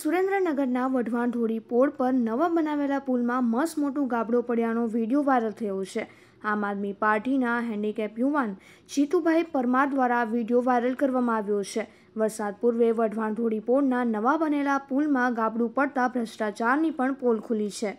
સુરેન્દ્રનગરના વઢવાણ ધોળી પોળ પર નવા બનાવેલા પુલમાં મસ્ત મોટું ગાબડો પડ્યાનો વિડીયો વાયરલ થયો છે આમ આદમી પાર્ટીના હેન્ડીકેપ યુવાન જીતુભાઈ પરમાર દ્વારા વિડીયો વાયરલ કરવામાં આવ્યો છે વરસાદ પૂર્વે વઢવાણ ધોળી પોળના નવા બનેલા પુલમાં ગાબડું પડતા ભ્રષ્ટાચારની પણ પોલ ખુલી છે